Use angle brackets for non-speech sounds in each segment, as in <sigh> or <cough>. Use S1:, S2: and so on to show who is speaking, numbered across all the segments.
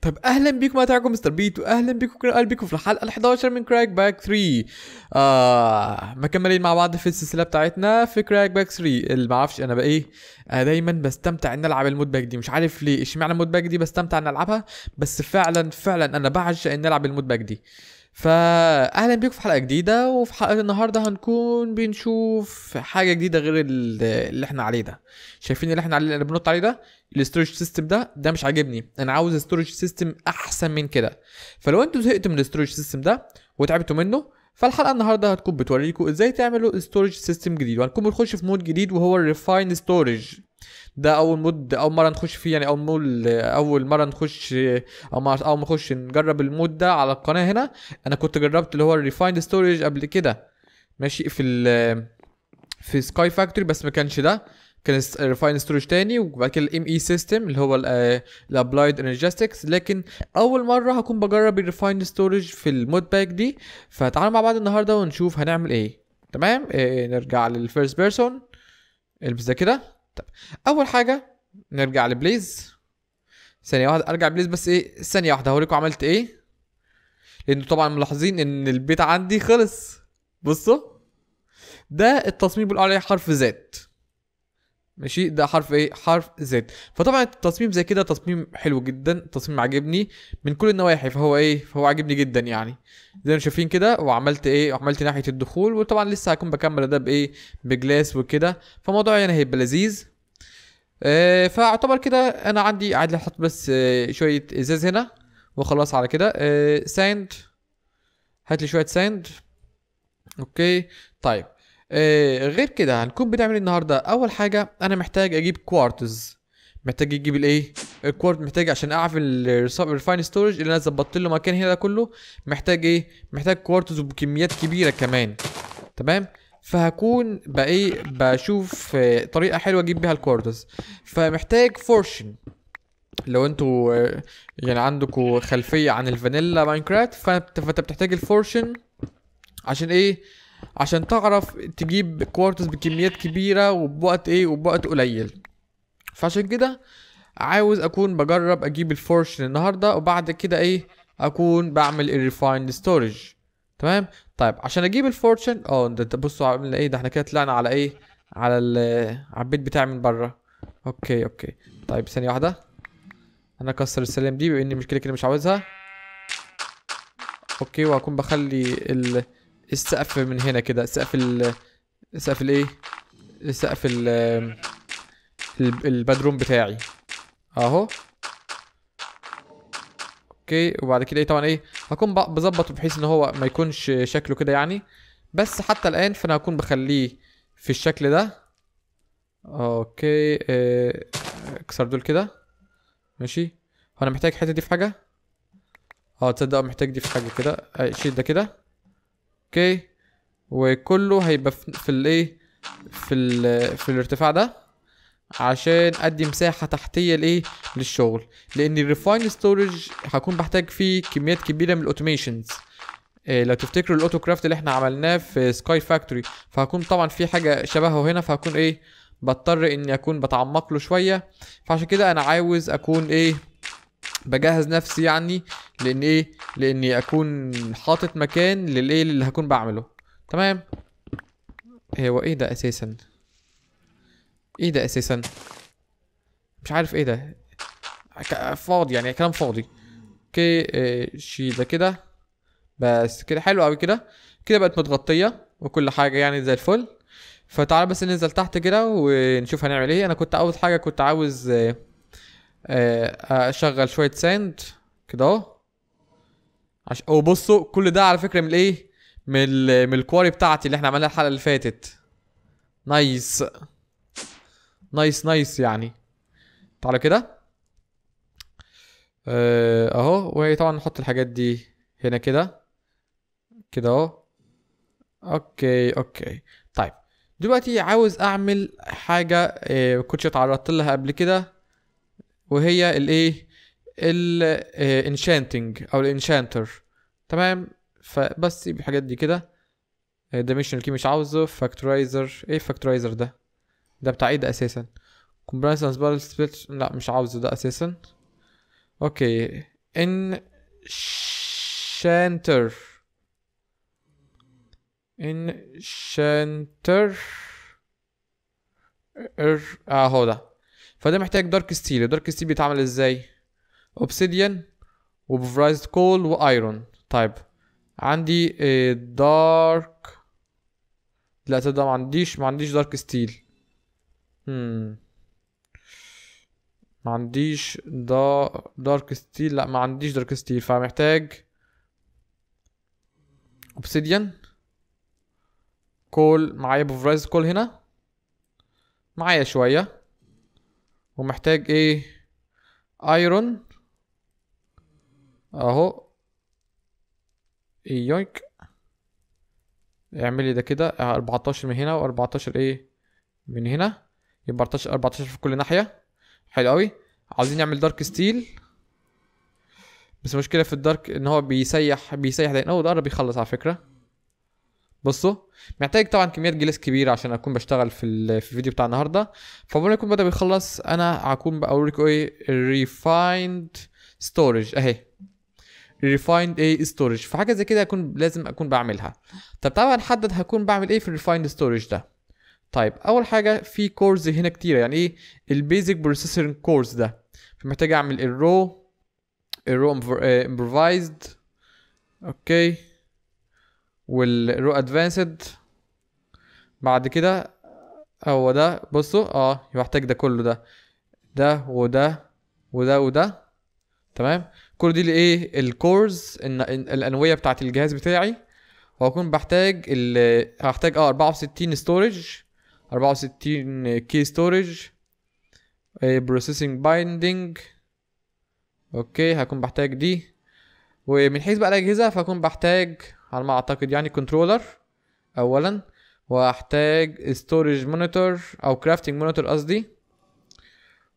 S1: طب اهلا بيكم معاكم مستر بيت واهلا بيكم قلبكم في الحلقه ال11 من كراك باك 3 آه مكملين مع بعض في السلسله بتاعتنا في كراك باك 3 اللي معرفش انا بقى ايه آه دايما بستمتع ان العب المود باك دي مش عارف ليه اشمعنى المود باك دي بستمتع ان العبها بس فعلا فعلا انا بعشق ان العب المود باك دي فاهلا بيكم في حلقه جديده وفي حلقه النهارده هنكون بنشوف حاجه جديده غير اللي احنا عليه ده شايفين اللي احنا عليه اللي بنط عليه ده الاستورج سيستم ده ده مش عاجبني انا عاوز استورج سيستم احسن من كده فلو انتوا زهقتوا من الاستورج سيستم ده وتعبتوا منه فالحلقه النهارده هتكون بتوريكم ازاي تعملوا ستورج سيستم جديد وهنكون بنخش في مود جديد وهو الريفاين ستورج ده اول مود اول مره نخش فيه يعني اول مول اول مره نخش او اول ما نخش نجرب المود ده على القناه هنا انا كنت جربت اللي هو الريفايند ستورج قبل كده ماشي في ال في سكاي فاكتوري بس ما كانش ده كان ريفاين ستورج تاني وبعد كده الام اي سيستم اللي هو الابلايد انرجيستكس لكن اول مره هكون بجرب الريفاين ستورج في المود باك دي فتعالوا مع بعض النهارده ونشوف هنعمل ايه تمام آه، إيه نرجع للفيرست بيرسون البس ده كده طيب اول حاجه نرجع لبليز ثانيه واحده ارجع بليز بس ايه ثانيه واحده هوريكم عملت ايه لانه طبعا ملاحظين ان البيت عندي خلص بصوا ده التصميم بيقول عليه حرف زد ماشي ده حرف ايه حرف زد فطبعا التصميم زي كده تصميم حلو جدا تصميم عجبني من كل النواحي فهو ايه فهو عجبني جدا يعني زي ما شايفين كده وعملت ايه وعملت ناحيه الدخول وطبعا لسه هكون بكمل ده بايه بجلاس وكده فموضوع يعني هيبقى لذيذ آه فاعتبر كده انا عندي عادي احط بس آه شويه ازاز هنا وخلاص على كده آه ساند هات لي شويه ساند اوكي طيب آه، غير كده هنكون بنعمل إيه النهارده اول حاجه انا محتاج اجيب كوارتز محتاج اجيب الايه الكوارت آه، محتاج عشان اعرف الريفاين ستورج اللي انا ظبطت له مكان هنا ده كله محتاج ايه محتاج كوارتز وبكميات كبيره كمان تمام فهكون بقى ايه بشوف آه، طريقه حلوه اجيب بيها الكوارتز فمحتاج فورشن لو انتوا يعني عندكم خلفيه عن الفانيلا ماينكرافت فانت بتحتاج الفورشن عشان ايه عشان تعرف تجيب كوارتز بكميات كبيره وبوقت ايه وبوقت قليل فعشان كده عاوز اكون بجرب اجيب الفورشن النهارده وبعد كده ايه اكون بعمل الريفايند ستورج تمام طيب عشان اجيب الفورشن اه انت بصوا عامل ايه ده احنا كده طلعنا على ايه على على البيت بتاعي من بره اوكي اوكي طيب ثانيه واحده انا اكسر السلام دي بما ان المشكله كده مش عاوزها اوكي وهكون بخلي ال السقف من هنا كده السقف ال السقف الايه السقف ال البدروم بتاعي اهو اوكي وبعد كده ايه طبعا ايه هكون بظبطه بحيث ان هو ما يكونش شكله كده يعني بس حتى الان فانا هكون بخليه في الشكل ده اوكي آه، اكسر دول كده ماشي هو انا محتاج الحته دي في حاجه اه تصدق محتاج دي في حاجه كده شيل ده كده اوكي وكله هيبقى في الايه في ال في الارتفاع ده عشان ادي مساحه تحتيه لايه للشغل لان الريفاين ستورج هكون بحتاج فيه كميات كبيره من الاوتوميشنز إيه لو تفتكروا الاوتو كرافت اللي احنا عملناه في سكاي فاكتوري فهكون طبعا في حاجه شبهه هنا فهكون ايه بضطر اني اكون بتعمق له شويه فعشان كده انا عاوز اكون ايه بجهز نفسي يعني لان ايه لاني اكون حاطط مكان للايه اللي هكون بعمله تمام هو ايه ده اساسا ايه ده اساسا مش عارف ايه ده فاضي يعني كلام فاضي اوكي آه، شي ده كده بس كده حلو قوي كده كده بقت متغطيه وكل حاجه يعني زي الفل فتعال بس ننزل تحت كده ونشوف هنعمل ايه انا كنت اول حاجه كنت عاوز آه، آه، اشغل شويه ساند كده اهو عش... وبصوا كل ده على فكره من الايه من ال... من الكواري بتاعتي اللي احنا عملناها الحلقه اللي فاتت نايس نايس نايس يعني تعالى كده اه اهو وطبعا نحط الحاجات دي هنا كده كده اهو اوكي اوكي طيب دلوقتي عاوز اعمل حاجه اه كنتش اتعرضت لها قبل كده وهي الايه الانشانتنج آه، او الانشانتر تمام فبس يبقى الحاجات دي كده دايمنشنال آه، كي مش عاوزه فاكتورايزر ايه فاكتورايزر ده ده بتاع ايه ده اساسا كومبريسنس بارل سبيتش لا مش عاوزه ده اساسا اوكي ان شانتر ان شانتر ار اهو ده فده محتاج دارك ستيل دارك ستيل بيتعمل ازاي اوبسيديان وبفرايزد كول وايرون طيب عندي دارك آه، لا تبدأ ما عنديش ما عنديش دارك ستيل هم. ما عنديش دا دارك ستيل لا ما عنديش دارك ستيل فمحتاج اوبسيديان كول معايا بفرايز كول هنا معايا شوية ومحتاج ايه ايرون اهو ايه، يوينك اعملي ده كده 14 اه، من هنا و14 ايه من هنا يبقى 14 14 في كل ناحيه حلو قوي عاوزين نعمل دارك ستيل بس المشكله في الدارك ان هو بيسيح بيسيح ده هو ده قرب يخلص على فكره بصوا محتاج طبعا كميات جلس كبيره عشان اكون بشتغل في, في الفيديو بتاع النهارده فبما يكون بدا بيخلص انا هكون بقول لكم ايه الريفايند ستورج اهي ريفايند اي ستورج فحاجه زي كده هكون لازم اكون بعملها طب تعالى نحدد هكون بعمل ايه في الريفايند ستورج ده طيب اول حاجه في كورز هنا كتيره يعني ايه البيزك بروسيسنج كورز ده فمحتاج اعمل الرو الرو امبروفايزد اوكي والرو ادفانسد بعد كده هو ده بصوا اه محتاج ده كله ده ده وده وده وده تمام كل دي الايه الكورز الانويه بتاعه الجهاز بتاعي وهكون بحتاج ال هحتاج اه 64 ستورج 64 كي ستورج بروسيسنج بايندنج اوكي هكون بحتاج دي ومن حيث بقى الاجهزه فهكون بحتاج على ما اعتقد يعني كنترولر اولا وهحتاج ستورج مونيتور او كرافتنج مونيتور قصدي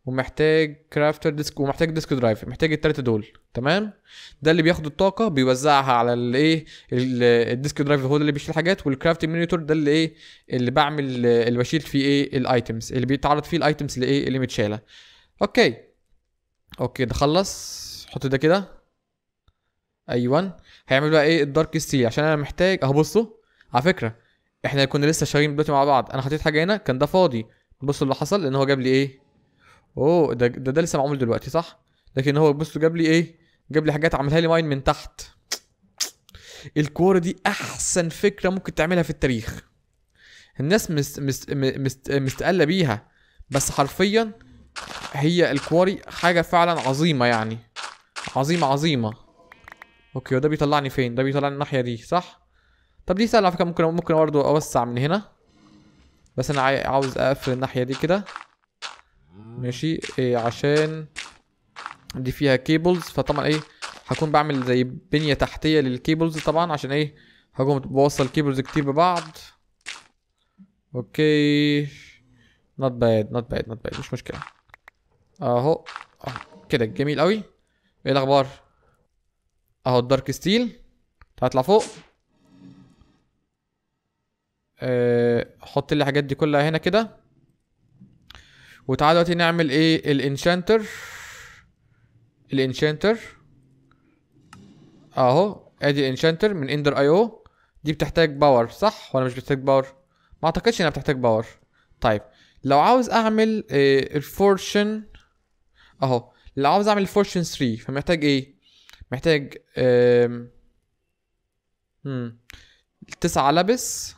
S1: ومحتاج كرافتر ديسك ومحتاج ديسك درايف محتاج التلاتة دول تمام ده اللي بياخد الطاقة بيوزعها على الايه الديسك درايف هو ده اللي بيشيل الحاجات والكرافت مونيتور ده اللي ايه اللي بعمل اللي بشيل فيه ايه الايتمز اللي بيتعرض فيه الايتمز اللي ايه اللي متشالة اوكي اوكي ده خلص حط ده كده ايوه هيعمل بقى ايه الدارك ستيل عشان انا محتاج اهو بصوا على فكرة احنا كنا لسه شغالين دلوقتي مع بعض انا حطيت حاجة هنا كان ده فاضي بصوا اللي حصل لان هو جاب لي ايه اوه ده ده, ده لسه معمول دلوقتي صح لكن هو بصوا جاب لي ايه جاب لي حاجات عملها لي ماين من تحت الكوره دي احسن فكره ممكن تعملها في التاريخ الناس مست مست مست مستقله بيها بس حرفيا هي الكواري حاجه فعلا عظيمه يعني عظيمه عظيمه اوكي وده بيطلعني فين ده بيطلعني الناحيه دي صح طب دي سهله على فكره ممكن ممكن برضه اوسع من هنا بس انا عاوز اقفل الناحيه دي كده ماشي إيه عشان دي فيها كيبلز فطبعا ايه هكون بعمل زي بنيه تحتيه للكيبلز طبعا عشان ايه هقوم بوصل كيبلز كتير ببعض اوكي نوت باد نوت باد نوت باد مش مشكله اهو كده جميل قوي ايه الاخبار اهو الدارك ستيل هطلع فوق أه حط الحاجات دي كلها هنا كده وتعالى دلوقتي نعمل ايه الانشانتر الانشانتر اهو ادي الانشانتر من اندر اي او دي بتحتاج باور صح ولا مش بتحتاج باور ما اعتقدش انها بتحتاج باور طيب لو عاوز اعمل إيه الفورشن اهو لو عاوز اعمل فورشن 3 فمحتاج ايه محتاج امم تسعة لبس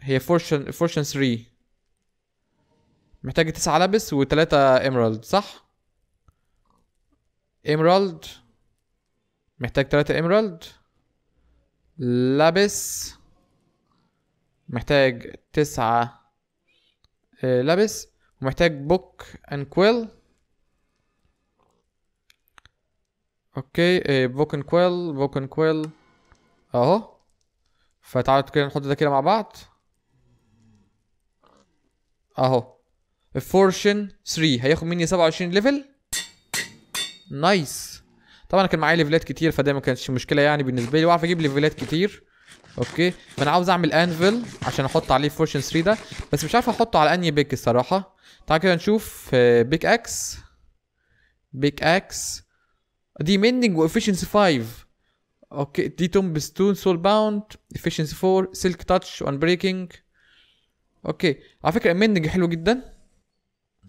S1: هي فورشن فورشن 3 محتاج تسعة لابس وتلاتة ايمرالد صح ايمرالد محتاج تلاتة ايمرالد لابس محتاج تسعة آه، لابس ومحتاج بوك اند كويل اوكي بوك اند كويل بوك اند كويل اهو فتعالوا كده نحط ده كده مع بعض اهو فورشن 3 هياخد مني 27 ليفل نايس طبعا كان معايا ليفلات كتير فده ما كانتش مشكله يعني بالنسبه لي واعرف اجيب ليفلات كتير اوكي فانا عاوز اعمل انفل عشان احط عليه فورشن 3 ده بس مش عارف احطه على انهي بيك الصراحه تعال كده نشوف آه، بيك اكس بيك اكس دي ميندنج وافشنسي 5 اوكي دي تومب ستون سول باوند افشنسي 4 سلك تاتش وان بريكنج اوكي على فكره الميندنج حلو جدا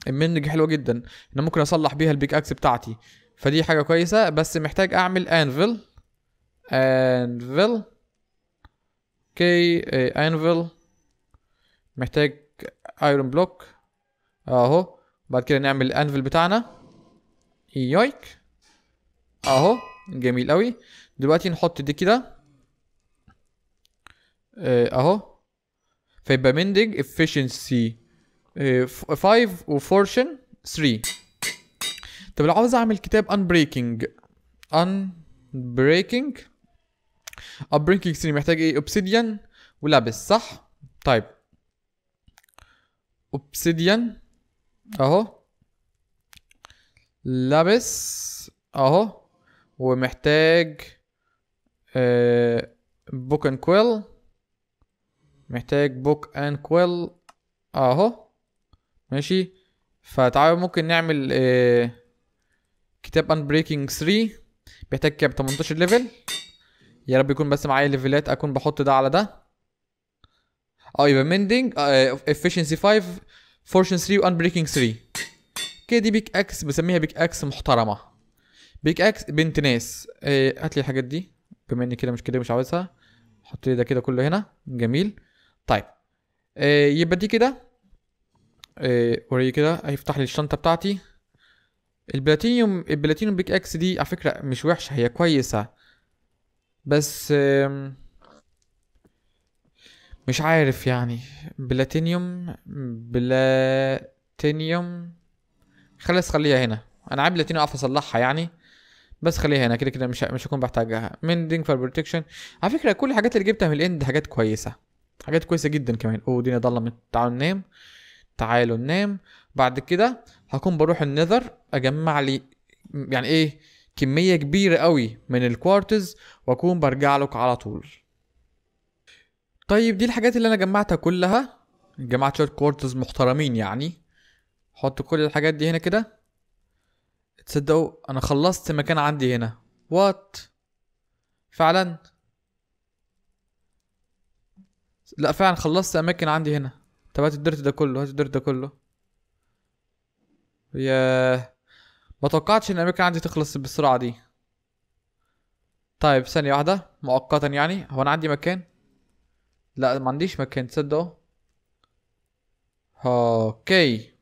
S1: المنج حلوه جدا انا ممكن اصلح بيها البيك اكس بتاعتي فدي حاجه كويسه بس محتاج اعمل انفل انفل كي انفل محتاج ايرون بلوك اهو بعد كده نعمل الانفل بتاعنا يويك اهو جميل قوي دلوقتي نحط دي كده اهو فيبقى مندج افشنسي 5 وفورشن 3 طب لو عاوز اعمل كتاب ان بريكنج ان بريكنج ان بريكنج 3 محتاج ايه اوبسيديان ولابس صح طيب اوبسيديان اهو لابس اهو ومحتاج بوك اند كويل محتاج بوك اند كويل اهو ماشي فتعالوا ممكن نعمل آه كتاب ان بريكنج 3 بيحتاج كام 18 ليفل يا رب يكون بس معايا ليفلات اكون بحط ده على ده اه يبقى مندنج افشنسي 5 فورشن 3 وان بريكنج 3 كده دي بيك اكس بسميها بيك اكس محترمه بيك اكس بنت ناس آه هات لي الحاجات دي بما اني كده مش كده مش عاوزها حط لي ده كده كله هنا جميل طيب آه يبقى دي كده وريه آه، كده هيفتح لي الشنطه بتاعتي البلاتينيوم البلاتينيوم بيك اكس دي على فكره مش وحشه هي كويسه بس مش عارف يعني بلاتينيوم بلاتينيوم خلاص خليها هنا انا عارف بلاتينيوم اعرف اصلحها يعني بس خليها هنا كده كده مش مش هكون بحتاجها مندنج فور بروتكشن على فكره كل الحاجات اللي جبتها من الاند حاجات كويسه حاجات كويسه جدا كمان اوه دينا ضلمت تعال ننام تعالوا ننام بعد كده هكون بروح النذر اجمع لي يعني ايه كميه كبيره قوي من الكوارتز واكون برجع لك على طول طيب دي الحاجات اللي انا جمعتها كلها جمعت شويه كوارتز محترمين يعني حط كل الحاجات دي هنا كده تصدقوا انا خلصت مكان عندي هنا وات فعلا لا فعلا خلصت اماكن عندي هنا طب هات الديرت ده كله هات الديرت ده كله يا ما توقعتش ان الاماكن عندي تخلص بالسرعه دي طيب ثانيه واحده مؤقتا يعني هو انا عندي مكان لا ما عنديش مكان تصدقوا اوكي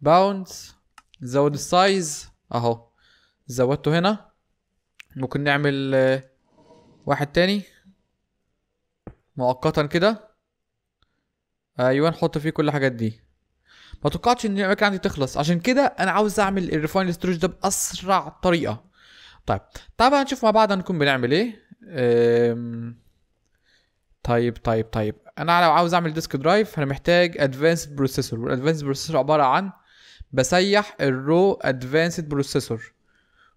S1: باونس زود السايز اهو زودته هنا ممكن نعمل آه، واحد تاني مؤقتا كده ايوه نحط فيه كل الحاجات دي ما توقعتش ان الاماكن عندي تخلص عشان كده انا عاوز اعمل الريفاين ستورج ده باسرع طريقه طيب تعال بقى نشوف مع بعض هنكون بنعمل ايه أم... طيب طيب طيب انا لو عاوز اعمل ديسك درايف انا محتاج ادفانسد بروسيسور والادفانسد بروسيسور عباره عن بسيح الرو ادفانسد بروسيسور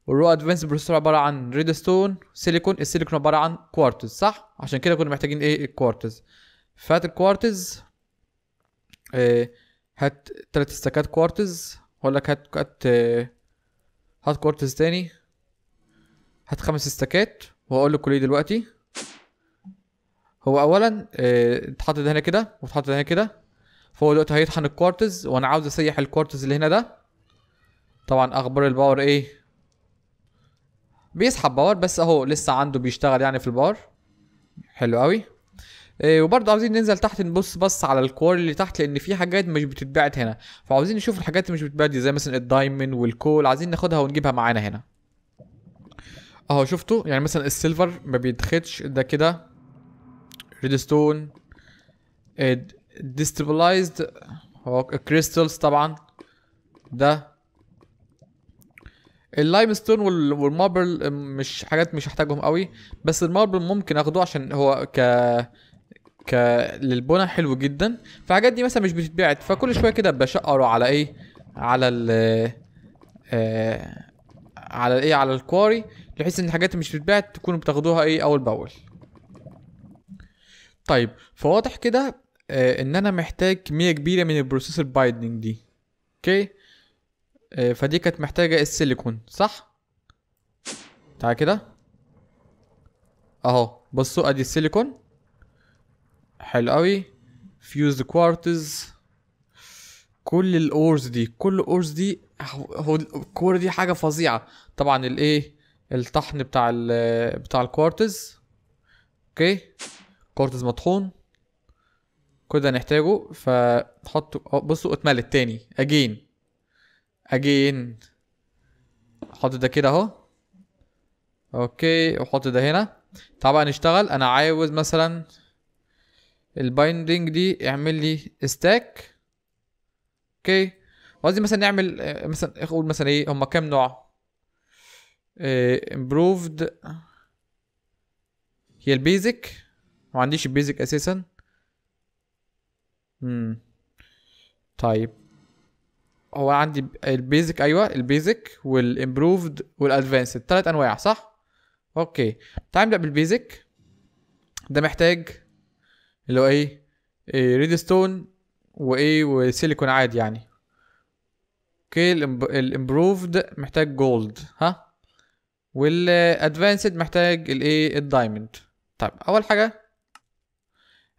S1: والرو ادفانسد بروسيسور عباره عن ريد ستون سيليكون السيليكون عباره عن كوارتز صح عشان كده كنا محتاجين ايه الكوارتز فات الكوارتز آه، هات تلات استكات كوارتز واقول لك هات هات آه، هات كوارتز تاني هات خمس استكات وهقول لك ليه دلوقتي هو اولا اتحط آه، ده هنا كده واتحط ده هنا كده فهو دلوقتي هيطحن الكوارتز وانا عاوز اسيح الكوارتز اللي هنا ده طبعا اخبار الباور ايه بيسحب باور بس اهو لسه عنده بيشتغل يعني في الباور حلو قوي إيه وبرضه عاوزين ننزل تحت نبص بص على الكوار اللي تحت لان في حاجات مش بتتبعت هنا فعاوزين نشوف الحاجات اللي مش بتتبعت دي زي مثلا الدايمن والكول عايزين ناخدها ونجيبها معانا هنا اهو شفتوا يعني مثلا السيلفر ما بيتخدش ده كده ريدستون ديستابلايزد هو كريستالز طبعا ده ستون والماربل مش حاجات مش هحتاجهم قوي بس الماربل ممكن اخده عشان هو ك ك للبنى حلو جدا فالحاجات دي مثلا مش بتتبعت فكل شويه كده بشقره على ايه على ال آه على الايه على الكواري بحيث ان الحاجات اللي مش بتتبعت تكونوا بتاخدوها ايه اول باول طيب فواضح كده آه ان انا محتاج كميه كبيره من البروسيسور بايدنج دي اوكي آه فدي كانت محتاجه السيليكون صح تعالى كده اهو بصوا ادي السيليكون حلو قوي فيوز كوارتز كل الاورز دي كل الاورز دي هو الكوره دي حاجه فظيعه طبعا الايه الطحن بتاع ال بتاع الكوارتز اوكي كوارتز مطحون كل ده هنحتاجه فنحطه بصوا اتملت تاني اجين اجين حط ده كده اهو اوكي وحط ده هنا تعال بقى نشتغل انا عاوز مثلا البايندينج دي اعمل لي ستاك اوكي وعايز مثلا نعمل آه، مثلا اقول مثلا ايه هما كام نوع امبروفد آه، هي البيزك ما عنديش البيزك اساسا امم طيب هو عندي البيزك ايوه البيزك والامبروفد والادفانسد ثلاث انواع صح اوكي تعال نبدا بالبيزك ده محتاج اللي هو ايه, إيه ريدستون وايه وسيليكون عادي يعني اوكي الامبروفد محتاج جولد ها والادفانسد محتاج الايه الدايموند طيب اول حاجه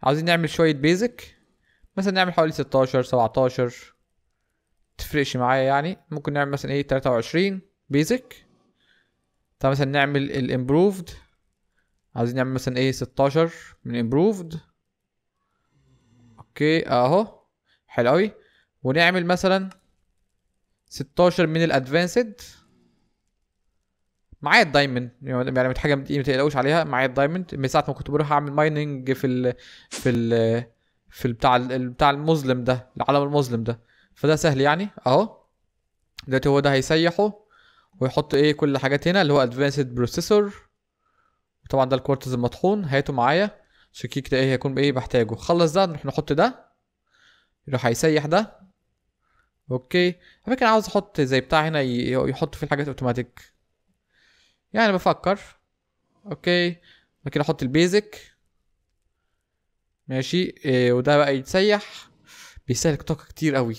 S1: عاوزين نعمل شويه بيزك مثلا نعمل حوالي 16 17 تفرقش معايا يعني ممكن نعمل مثلا ايه 23 بيزك طب مثلا نعمل الامبروفد عاوزين نعمل مثلا ايه 16 من امبروفد اوكي اهو حلو قوي ونعمل مثلا 16 من الادفانسد معايا الدايموند يعني مش حاجه ما تقلقوش عليها معايا الدايموند من ساعه ما كنت بروح اعمل مايننج في ال في ال في بتاع بتاع المظلم ده العالم المظلم ده فده سهل يعني اهو دلوقتي هو ده هيسيحه ويحط ايه كل الحاجات هنا اللي هو ادفانسد بروسيسور طبعا ده الكورتز المطحون هاته معايا شكيك ده ايه هيكون بايه بحتاجه خلص ده نروح نحط ده يروح هيسيح ده اوكي على فكره عاوز احط زي بتاع هنا يحط فيه الحاجات اوتوماتيك يعني بفكر اوكي ممكن احط البيزك ماشي إيه وده بقى يتسيح بيستهلك طاقه كتير قوي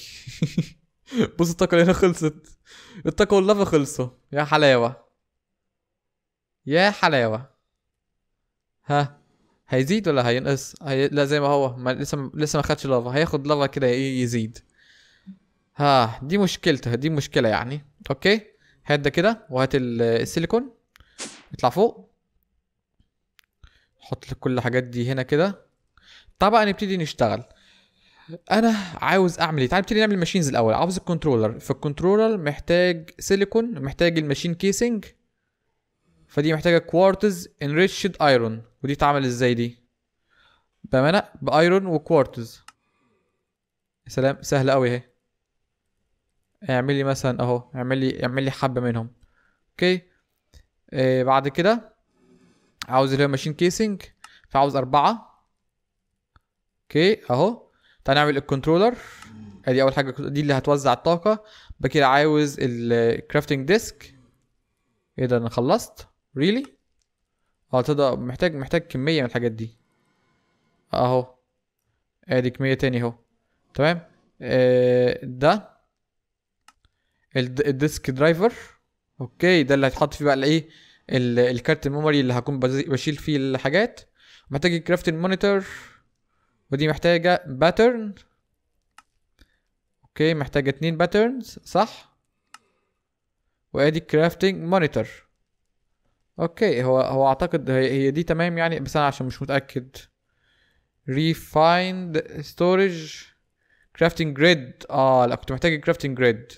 S1: <laughs> بص الطاقه اللي هنا خلصت الطاقه واللافا خلصوا يا حلاوه يا حلاوه ها هيزيد ولا هينقص هي... لا زي ما هو ما لسه لسه ما خدش لافا هياخد لافا كده إيه، يزيد ها دي مشكلته دي مشكله يعني اوكي هات ده كده وهات السيليكون اطلع فوق حط لك كل الحاجات دي هنا كده طبعا نبتدي نشتغل انا عاوز اعمل ايه تعال نبتدي نعمل ماشينز الاول عاوز الكنترولر فالكنترولر محتاج سيليكون محتاج الماشين كيسنج فدي محتاجه كوارتز انريتشد ايرون ودي اتعمل ازاي دي بامانه بايرون وكوارتز يا سلام سهله قوي اهي اعمل لي مثلا اهو اعمل لي اعمل لي حبه منهم اوكي آه بعد كده عاوز اللي هو ماشين كيسنج فعاوز اربعه اوكي اهو تعال نعمل الكنترولر ادي اول حاجه دي اللي هتوزع الطاقه بكده عاوز الكرافتنج ديسك ايه ده انا خلصت ريلي really? اه تقدر محتاج محتاج كمية من الحاجات دي اهو ادي كمية تاني اهو تمام آه ده الديسك درايفر اوكي ده اللي هيتحط فيه بقى الايه الكارت الميموري اللي هكون بشيل فيه الحاجات محتاج الكرافت مونيتور ودي محتاجه باترن اوكي محتاجه اتنين باترنز صح وادي الكرافتنج مونيتور اوكي هو هو اعتقد هي, دي تمام يعني بس انا عشان مش متاكد ريفايند ستورج كرافتنج جريد اه لا كنت محتاج كرافتنج جريد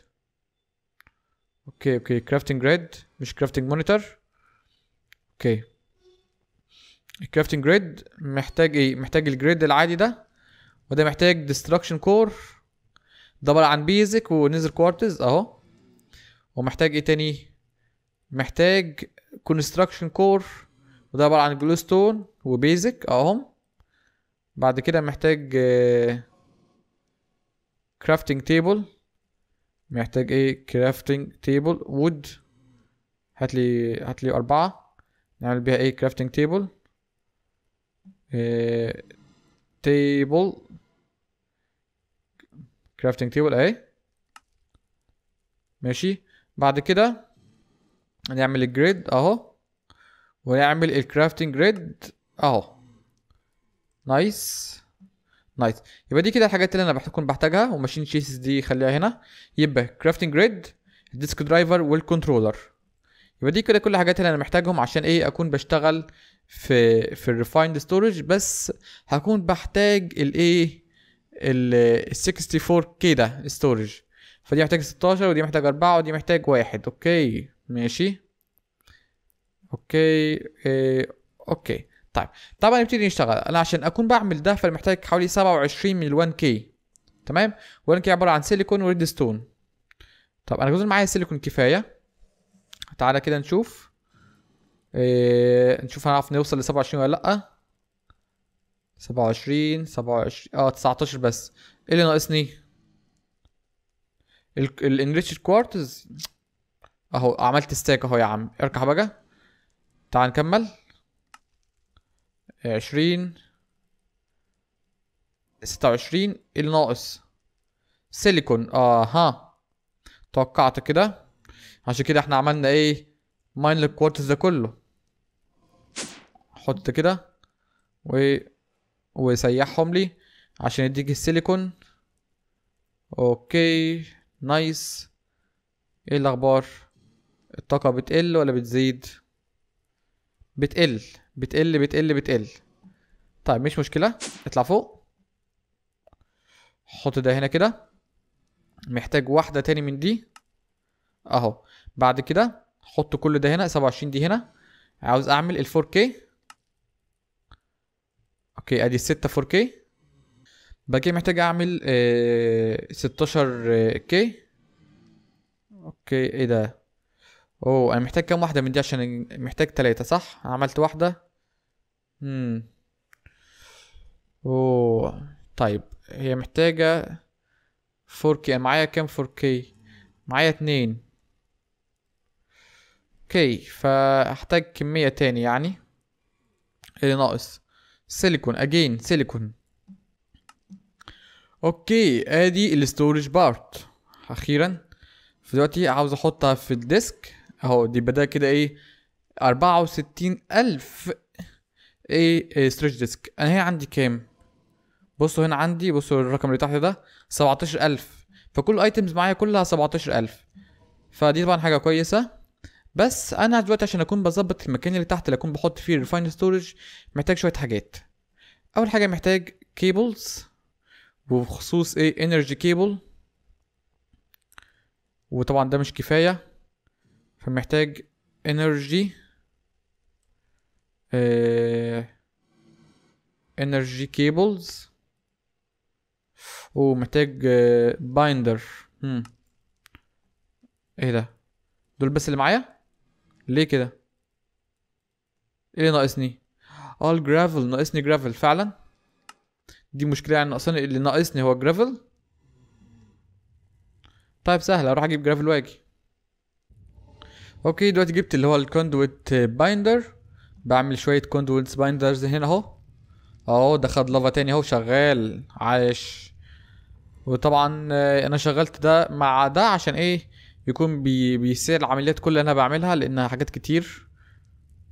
S1: اوكي اوكي كرافتنج جريد مش كرافتنج مونيتور اوكي الكرافتنج جريد محتاج ايه محتاج الجريد العادي ده وده محتاج ديستراكشن كور دبر عن بيزك ونزل كوارتز اهو ومحتاج ايه تاني محتاج كونستراكشن كور وده عباره عن جلوستون وبيزك اهم بعد كده محتاج كرافتنج آه، تيبل محتاج ايه كرافتنج تيبل وود هاتلي هاتلي اربعة نعمل بيها ايه كرافتنج تيبل تيبل كرافتنج تيبل اهي ماشي بعد كده نعمل الجريد اهو ونعمل الكرافتنج جريد اهو نايس نايس يبقى دي كده الحاجات اللي انا بكون بحتاجها وماشين تشيسز دي خليها هنا يبقى كرافتنج جريد الديسك درايفر والكنترولر يبقى دي كده كل الحاجات اللي انا محتاجهم عشان ايه اكون بشتغل في في الريفايند ستورج بس هكون بحتاج الايه ال 64 كده ستورج فدي محتاج 16 ودي محتاج 4 ودي محتاج واحد اوكي ماشي اوكي إيه. اوكي طيب طبعا نبتدي نشتغل انا عشان اكون بعمل ده فمحتاج حوالي 27 من ال1 كي تمام 1 كي عباره عن سيليكون وريد ستون طب انا جزء معايا سيليكون كفايه تعالى كده نشوف إيه نشوف هنعرف نوصل ل 27 ولا لا 27 27 اه 19 بس ايه اللي ناقصني الانريتش كوارتز اهو عملت ستاك اهو يا عم اركح بقى تعال نكمل عشرين ستة وعشرين الناقص سيليكون اها توقعت كده عشان كده احنا عملنا ايه ماين للكوارتز ده كله حط كده و وسيحهم لي عشان يديك السيليكون اوكي نايس ايه الاخبار الطاقة بتقل ولا بتزيد بتقل بتقل بتقل بتقل طيب مش مشكلة اطلع فوق حط ده هنا كده محتاج واحدة تاني من دي اهو بعد كده حط كل ده هنا سبعة وعشرين دي هنا عاوز اعمل ال 4K اوكي ادي الستة 4K بعد كده محتاج اعمل آه، ستاشر كي آه، اوكي ايه ده اوه انا محتاج كام واحدة من دي عشان محتاج تلاتة صح؟ عملت واحدة مم. اوه طيب هي محتاجة 4K معايا كام 4K؟ معايا اتنين اوكي فاحتاج كمية تاني يعني اللي ناقص سيليكون اجين سيليكون اوكي ادي الستورج بارت اخيرا دلوقتي عاوز احطها في الديسك اهو دي بدأ كده ايه اربعة وستين الف ايه ستريتش إيه، ديسك انا هنا عندي كام بصوا هنا عندي بصوا الرقم اللي تحت ده سبعتاشر الف فكل ايتمز معايا كلها سبعتاشر الف فدي طبعا حاجة كويسة بس انا دلوقتي عشان اكون بظبط المكان اللي تحت اللي اكون بحط فيه الريفاين ستورج محتاج شوية حاجات اول حاجة محتاج كيبلز وبخصوص ايه انرجي كيبل وطبعا ده مش كفايه فمحتاج انرجي انرجي كيبلز ومحتاج بايندر آه، ايه ده دول بس اللي معايا ليه كده ايه اللي ناقصني اه الجرافل ناقصني جرافل فعلا دي مشكله يعني ناقصني اللي ناقصني هو جرافل طيب سهل اروح اجيب جرافل واجي اوكي دلوقتي جبت اللي هو الكوندويت بايندر بعمل شويه كوندويت بايندرز هنا اهو اهو ده خد لافا تاني اهو شغال عايش وطبعا آه، انا شغلت ده مع ده عشان ايه يكون بي بيسير العمليات كلها اللي انا بعملها لانها حاجات كتير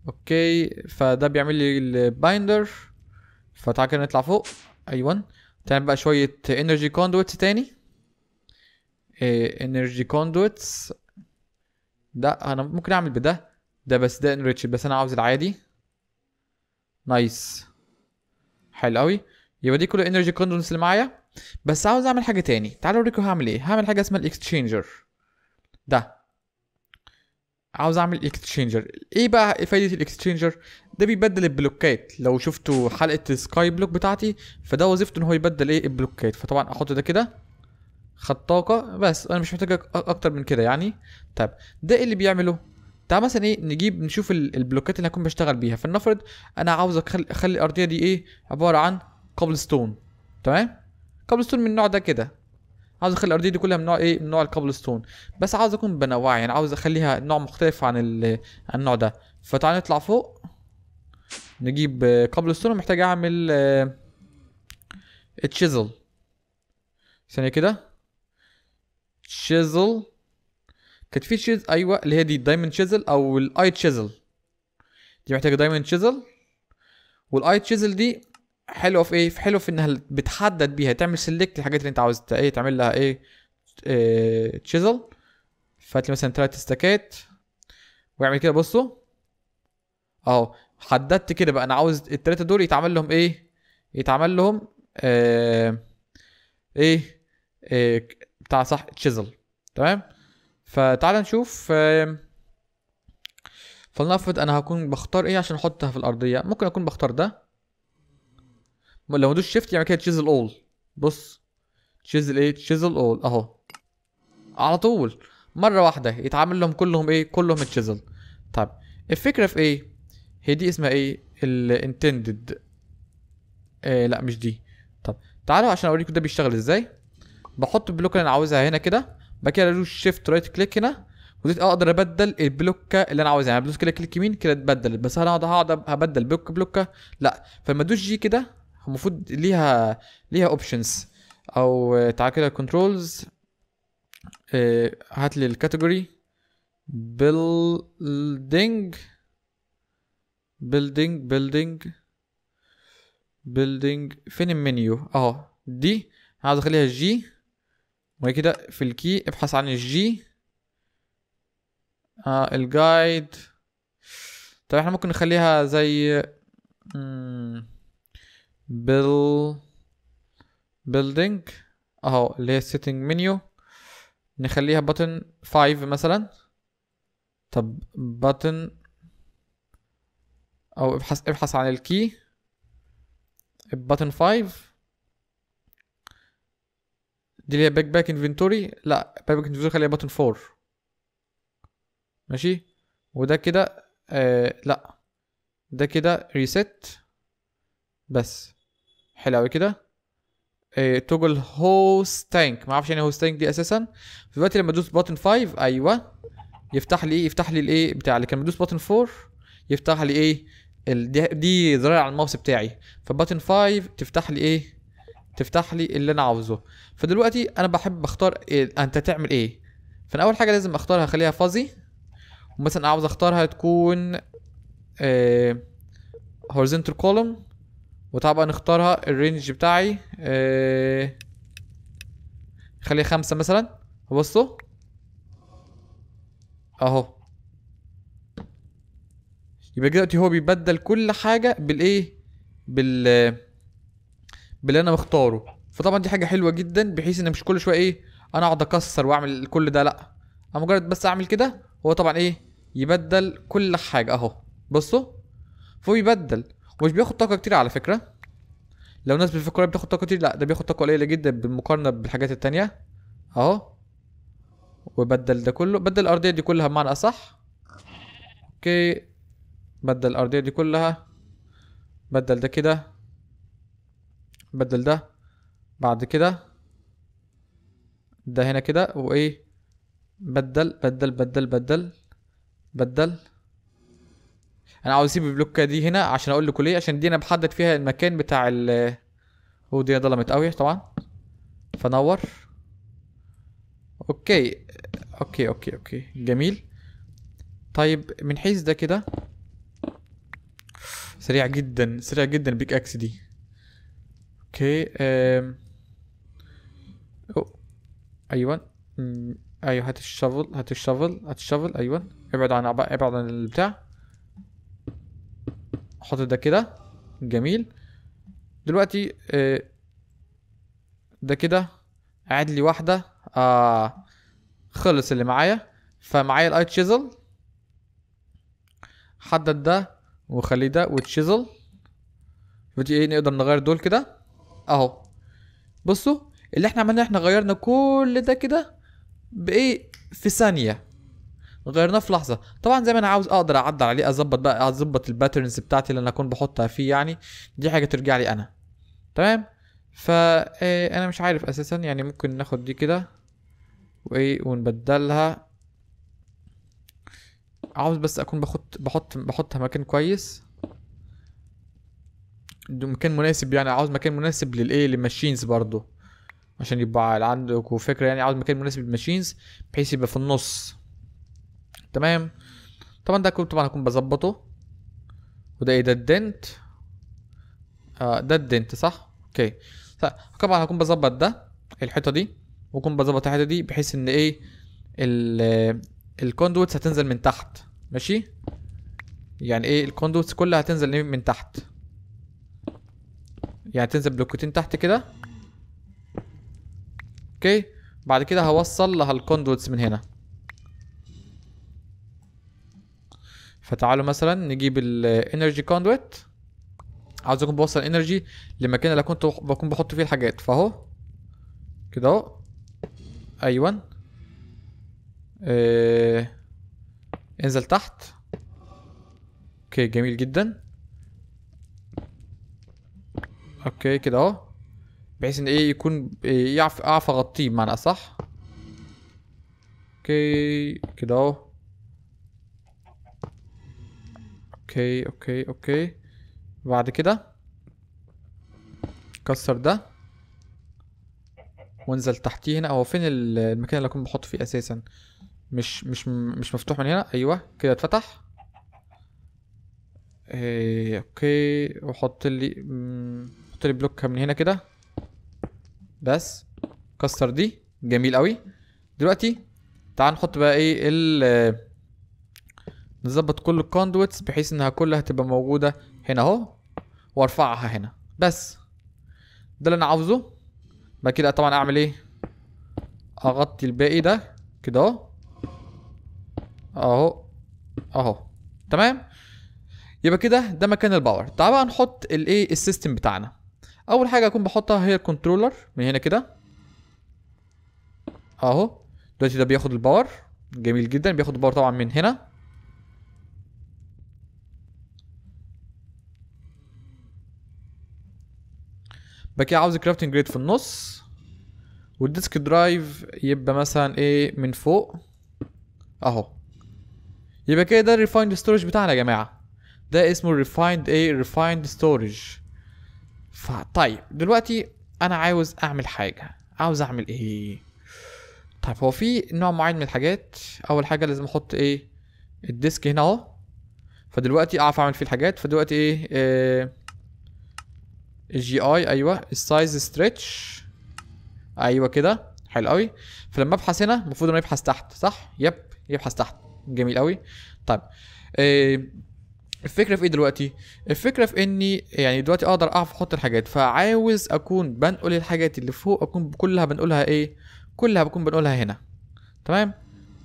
S1: اوكي فده بيعمل لي البايندر فتعال كده نطلع فوق ايون تعمل بقى شويه انرجي كوندويتس تاني انرجي آه، كوندويتس ده انا ممكن اعمل بده ده بس ده انريتش بس انا عاوز العادي نايس حلو قوي يبقى دي كل الانرجي كوندنس اللي معايا بس عاوز اعمل حاجه تاني تعالوا اوريكم هعمل ايه هعمل حاجه اسمها الاكستشينجر ده عاوز اعمل اكستشينجر ايه بقى فايده الاكستشينجر ده بيبدل البلوكات لو شفتوا حلقه السكاي بلوك بتاعتي فده وظيفته ان هو يبدل ايه البلوكات فطبعا احط ده كده طاقة بس انا مش محتاج اكتر من كده يعني طب ده اللي بيعمله تعال مثلا ايه نجيب نشوف البلوكات اللي هكون بشتغل بيها فلنفرض انا عاوز اخلي الارضيه دي ايه عباره عن ستون تمام ستون من النوع ده كده عاوز اخلي الارضيه دي كلها من نوع ايه من نوع ستون بس عاوز اكون بنوع يعني عاوز اخليها نوع مختلف عن النوع ده فتعال نطلع فوق نجيب ستون ومحتاج اعمل تشيزل آه، ثانيه كده شيزل كانت في شيز ايوه اللي هي دي الدايموند شيزل او الاي تشيزل دي محتاجه دايموند شيزل والاي تشيزل دي حلوه في ايه؟ حلوه في انها بتحدد بيها تعمل سيلكت الحاجات اللي انت عاوز ايه تعمل لها ايه, تشيزل آه، فات لي مثلا تلات استكات واعمل كده بصوا اهو حددت كده بقى انا عاوز التلاته دول يتعمل لهم ايه؟ يتعمل لهم آه، ايه, إيه بتاع صح تشيزل تمام فتعال نشوف فلنفرض انا هكون بختار ايه عشان احطها في الارضيه ممكن اكون بختار ده لو مدوش شيفت يعني كده تشيزل اول بص تشيزل ايه تشيزل اول اهو على طول مره واحده يتعامل لهم كلهم ايه كلهم تشيزل طيب الفكره في ايه هي دي اسمها ايه الانتندد إيه لا مش دي طب تعالوا عشان اوريكم ده بيشتغل ازاي بحط البلوكه اللي انا عاوزها هنا كده بعد كده ادوس شيفت رايت كليك هنا وديت اقدر ابدل البلوكه اللي انا عاوزها يعني بدوس كده كليك يمين كده اتبدلت بس انا هقعد هبدل بلوك بلوكه لا فلما ادوس جي كده المفروض ليها ليها اوبشنز او تعال كده كنترولز آه، هات لي الكاتيجوري بيلدينج بيلدينج بيلدينج بيلدينج فين المنيو اهو دي عاوز اخليها جي وهي كده في الكي ابحث عن الجي آه الجايد طب احنا ممكن نخليها زي بيل بيلدينج اهو اللي هي سيتنج منيو نخليها بutton 5 مثلا طب button او ابحث ابحث عن الكي button 5 دي اللي هي باك باك انفنتوري لا باك باك انفنتوري خليها باتن 4 ماشي وده كده آه لا ده كده ريسيت بس حلو قوي كده آه توجل هوست تانك ما اعرفش يعني هوست إيه تانك دي اساسا دلوقتي لما ادوس باتن 5 ايوه يفتح لي ايه يفتح لي الايه بتاع لكن لما ادوس باتن 4 يفتح لي ايه دي ذراع الماوس بتاعي فباتن 5 تفتح لي ايه تفتح لي اللي انا عاوزه فدلوقتي انا بحب اختار إيه انت تعمل ايه فانا اول حاجه لازم اختارها اخليها فازي ومثلا عاوز اختارها تكون آه horizontal column وطبعا نختارها الرينج بتاعي آه خليه خمسة مثلا بصوا اهو يبقى دلوقتي هو بيبدل كل حاجة بالايه بال باللي انا مختاره فطبعا دي حاجه حلوه جدا بحيث ان مش كل شويه ايه انا اقعد اكسر واعمل كل ده لا انا مجرد بس اعمل كده هو طبعا ايه يبدل كل حاجه اهو بصوا فهو يبدل ومش بياخد طاقه كتير على فكره لو الناس بتفكر بتاخد طاقه كتير لا ده بياخد طاقه قليله جدا بالمقارنه بالحاجات التانية اهو وبدل ده كله بدل الارضيه دي كلها بمعنى اصح اوكي بدل الارضيه دي كلها بدل ده كده بدل ده بعد كده ده هنا كده وايه بدل بدل بدل بدل بدل انا عاوز اسيب البلوكه دي هنا عشان اقول لكم ليه عشان دي انا بحدد فيها المكان بتاع ال ودي ظلمت قوي طبعا فنور اوكي اوكي اوكي اوكي جميل طيب من حيث ده كده سريع جدا سريع جدا بيك اكس دي اوكي أم. أو. ايوه ايوه هات الشفل هات الشفل هات الشفل ايوه ابعد عن ابعد عن البتاع حط ده كده جميل دلوقتي أه. ده كده عاد لي واحده آه خلص اللي معايا فمعايا الاي تشيزل حدد ده وخليه ده وتشيزل فدي ايه نقدر نغير دول كده اهو بصوا اللي احنا عملناه احنا غيرنا كل ده كده بايه في ثانيه غيرناه في لحظه طبعا زي ما انا عاوز اقدر اعدل عليه اظبط بقى اظبط الباترنز بتاعتي اللي انا اكون بحطها فيه يعني دي حاجه ترجع لي انا تمام فا آه، انا مش عارف اساسا يعني ممكن ناخد دي كده وايه ونبدلها عاوز بس اكون بحط بحط بحطها مكان كويس مكان مناسب يعني عاوز مكان مناسب للايه للماشينز برضو عشان يبقى عندك فكره يعني عاوز مكان مناسب للماشينز بحيث يبقى في النص تمام طبعا ده كنت طبعا هكون بظبطه وده ايه ده الدنت آه ده الدنت صح اوكي طبعا هكون بظبط ده الحته دي واكون بظبط الحته دي بحيث ان ايه الكوندوتس هتنزل من تحت ماشي يعني ايه الكوندوتس كلها هتنزل إيه؟ من تحت يعني تنزل بلوكتين تحت كده اوكي بعد كده هوصل لها الكوندوتس من هنا فتعالوا مثلا نجيب الانرجي كوندويت عاوز اكون بوصل انرجي للمكان اللي كنت بكون بحط فيه الحاجات فاهو كده اهو ايوه آه. انزل تحت اوكي جميل جدا اوكي كده اهو بحيث ان ايه يكون إيه، يعرف اعرف اغطيه بمعنى اصح اوكي كده اهو اوكي اوكي اوكي بعد كده كسر ده وانزل تحتيه هنا هو فين المكان اللي اكون بحط فيه اساسا مش مش مش مفتوح من هنا ايوه كده اتفتح ايه اوكي وحط لي لي بلوكها من هنا كده بس كسر دي جميل قوي دلوقتي تعال نحط بقى ايه ال نظبط كل الكوندويتس بحيث انها كلها تبقى موجوده هنا اهو وارفعها هنا بس ده اللي انا عاوزه بعد كده طبعا اعمل ايه اغطي الباقي ده كده اهو اهو اهو تمام يبقى كده ده مكان الباور تعال بقى نحط الايه السيستم بتاعنا اول حاجه اكون بحطها هي الكنترولر من هنا كده اهو دلوقتي ده بياخد الباور جميل جدا بياخد الباور طبعا من هنا بقى كده عاوز كرافتنج جريد في النص والديسك درايف يبقى مثلا ايه من فوق اهو يبقى كده ده الريفايند ستورج بتاعنا يا جماعه ده اسمه الريفايند ايه ريفايند ستورج فطيب دلوقتي انا عاوز اعمل حاجه عاوز اعمل ايه طيب هو في نوع معين من الحاجات اول حاجه لازم احط ايه الديسك هنا اهو فدلوقتي اعرف اعمل فيه الحاجات فدلوقتي ايه, آه، الجي اي ايوه السايز ستريتش ايوه كده حلو قوي فلما ابحث هنا المفروض انه يبحث تحت صح يب يبحث تحت جميل قوي طيب إيه الفكره في ايه دلوقتي الفكره في اني يعني دلوقتي اقدر اعرف احط الحاجات فعاوز اكون بنقل الحاجات اللي فوق اكون كلها بنقولها ايه كلها بكون بنقولها هنا تمام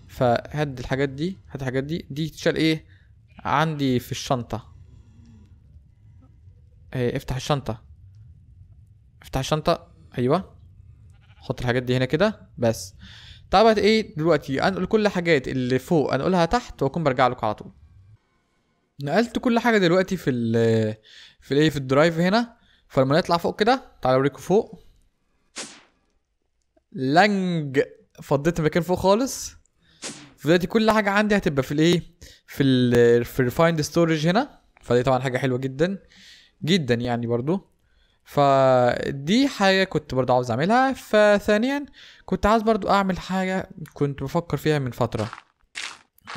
S1: فهد الحاجات دي هات الحاجات دي دي تشال ايه عندي في الشنطه ايه افتح الشنطه افتح الشنطه ايوه حط الحاجات دي هنا كده بس طب ايه دلوقتي انقل كل الحاجات اللي فوق انقلها تحت واكون برجع لكم على طول نقلت كل حاجه دلوقتي في ال في الايه في الدرايف هنا فلما نطلع فوق كده تعالى اوريكم فوق لانج فضيت مكان فوق خالص فدلوقتي كل حاجه عندي هتبقى في الايه في الـ في الريفايند ستورج هنا فدي طبعا حاجه حلوه جدا جدا يعني برضو فدي حاجه كنت برضو عاوز اعملها فثانيا كنت عاوز برضو اعمل حاجه كنت بفكر فيها من فتره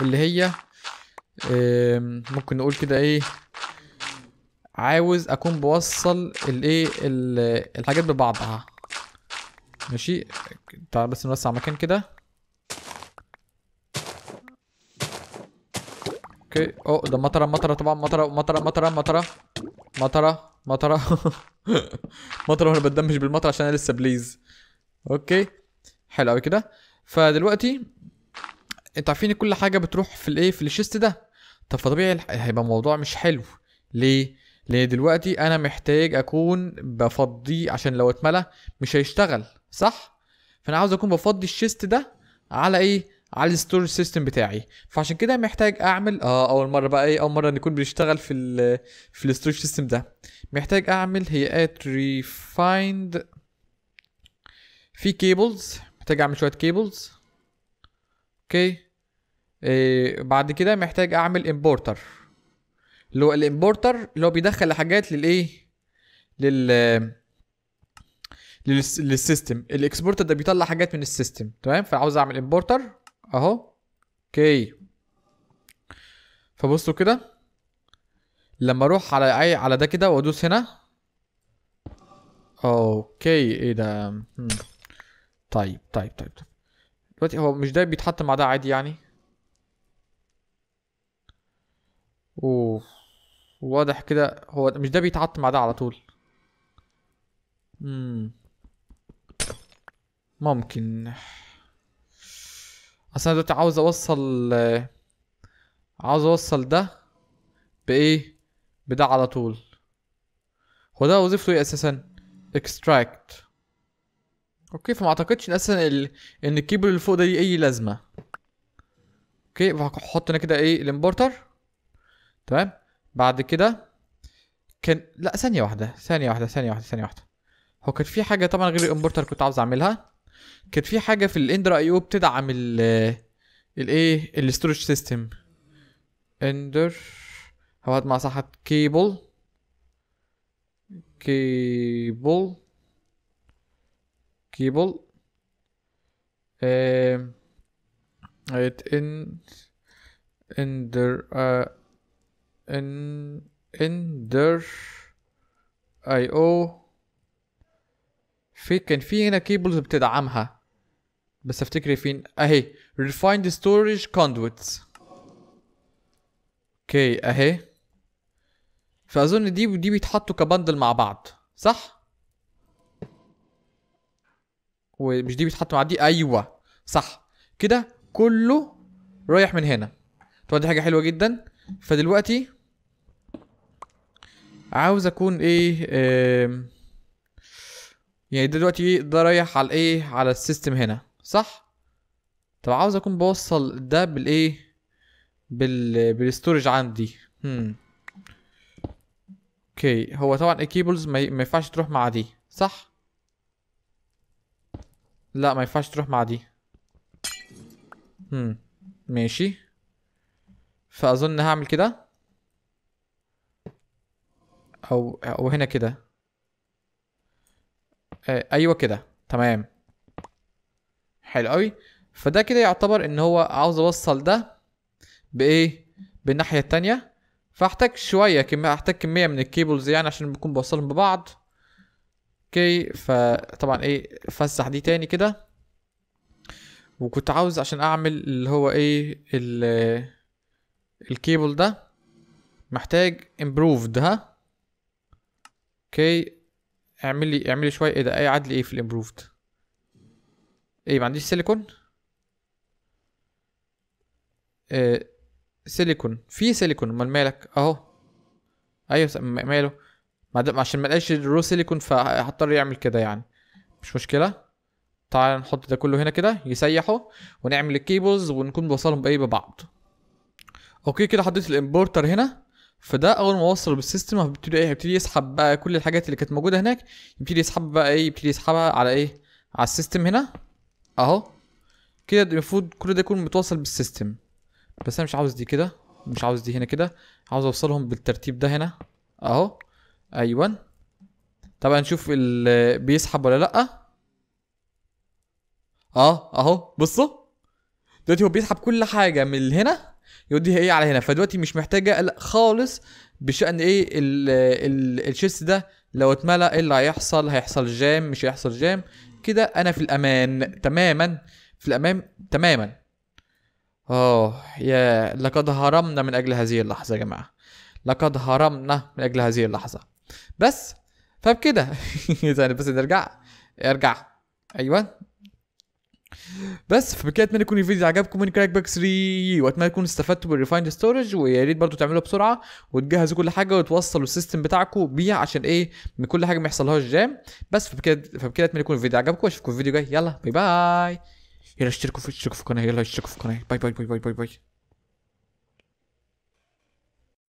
S1: اللي هي ممكن نقول كده ايه عاوز اكون بوصل الايه الحاجات ببعضها ماشي تعال بس نوسع مكان كده اوكي او ده مطره مطره طبعا مطره مطره مطره مطره مطره مطره <laughs> مطره وانا بتدمج بالمطره عشان انا لسه بليز اوكي حلو قوي كده فدلوقتي انتوا عارفين ان كل حاجه بتروح في الايه في الشيست ده طب فطبيعي هيبقى الموضوع مش حلو ليه ليه دلوقتي انا محتاج اكون بفضيه عشان لو اتملى مش هيشتغل صح فانا عاوز اكون بفضي الشيست ده على ايه على الستورج سيستم بتاعي فعشان كده محتاج اعمل اه اول مره بقى ايه اول مره نكون بنشتغل في ال في الستورج سيستم ده محتاج اعمل ات ريفايند في كيبلز محتاج اعمل شويه كيبلز اوكي آه، بعد كده محتاج اعمل امبورتر اللي هو الامبورتر اللي هو بيدخل الحاجات للايه لل للسيستم الاكسبورتر ده بيطلع حاجات من السيستم تمام فعاوز اعمل امبورتر اهو اوكي فبصوا كده لما اروح على اي على ده كده وادوس هنا اوكي ايه ده طيب طيب طيب, طيب. دلوقتي هو مش ده بيتحط مع ده عادي يعني اوف واضح كده هو مش ده بيتحط مع ده على طول مم. ممكن اصل انا دلوقتي عاوز اوصل عاوز اوصل ده بايه بده على طول هو ده وظيفته ايه اساسا extract اوكي فما اعتقدش ان اصلا ان الكيبل اللي فوق ده ليه اي لازمه اوكي فهحط هنا كده ايه الامبورتر تمام بعد كده كان لا ثانيه واحده ثانيه واحده ثانيه واحده ثانيه واحده هو كانت في حاجه طبعا غير الامبورتر كنت عاوز اعملها كانت في حاجه في الاندر اي او بتدعم ال الايه الاستورج سيستم اندر هو مع صحة كيبل كيبل كيبل it in in their uh, آه، in in their IO في كان في هنا كيبلز بتدعمها بس افتكري فين اهي ريفايند ستورج كوندويتس اوكي اهي فاظن دي دي بيتحطوا كبندل مع بعض صح ومش دي بيتحط مع دي ايوه صح كده كله رايح من هنا طب دي حاجه حلوه جدا فدلوقتي عاوز اكون ايه آه يعني دلوقتي ده رايح على الايه على السيستم هنا صح طب عاوز اكون بوصل ده بالايه بال بالستورج عندي هم اوكي هو طبعا الكيبلز ما ينفعش تروح مع دي صح لا ما ينفعش تروح مع دي هم ماشي فاظن هعمل كده او او هنا كده آه، ايوه كده تمام حلو قوي فده كده يعتبر ان هو عاوز اوصل ده بايه بالناحيه التانية فاحتاج شويه كميه احتاج كميه من الكيبلز يعني عشان بكون بوصلهم ببعض اوكي فطبعا ايه فسح دي تاني كده وكنت عاوز عشان اعمل اللي هو ايه ال الكيبل ده محتاج امبروفد ها اوكي اعمل لي اعمل لي شويه ايه ده اي عدل ايه في الامبروفد ايه ما عنديش سيليكون ايه سيليكون في سيليكون امال مالك اهو ايوه ماله ما دام عشان ما لقاش الروس اللي يكون فهضطر يعمل كده يعني مش مشكله تعال نحط ده كله هنا كده يسيحوا ونعمل الكيبلز ونكون بوصلهم بايه ببعض اوكي كده حطيت الامبورتر هنا فده اول ما اوصله بالسيستم هيبتدي ايه هبتدي يسحب بقى كل الحاجات اللي كانت موجوده هناك يبتدي يسحب بقى ايه يبتدي يسحبها على ايه على السيستم هنا اهو كده المفروض كل ده يكون متواصل بالسيستم بس انا مش عاوز دي كده مش عاوز دي هنا كده عاوز اوصلهم بالترتيب ده هنا اهو ايوه طب هنشوف بيسحب ولا لا اه اهو بصوا دلوقتي هو بيسحب كل حاجه من هنا يوديها ايه على هنا فدلوقتي مش محتاجه لا خالص بشان ايه الشيست ده لو اتملى ايه اللي هيحصل هيحصل جام مش هيحصل جام كده انا في الامان تماما في الامان تماما اه يا لقد هرمنا من اجل هذه اللحظه يا جماعه لقد هرمنا من اجل هذه اللحظه بس فبكده يعني <laughs> بس نرجع ارجع ايوه بس فبكده اتمنى يكون الفيديو عجبكم من كراك باك 3 واتمنى تكونوا استفدتوا بالريفايند ستورج ويا ريت برضه تعملوا بسرعه وتجهزوا كل حاجه وتوصلوا السيستم بتاعكم بيه عشان ايه من كل حاجه ما يحصلهاش جام بس فبكده فبكده اتمنى يكون الفيديو عجبكم واشوفكم في الفيديو الجاي يلا باي باي يلا اشتركوا في اشتركوا في القناه يلا اشتركوا في القناه باي باي باي باي باي, باي.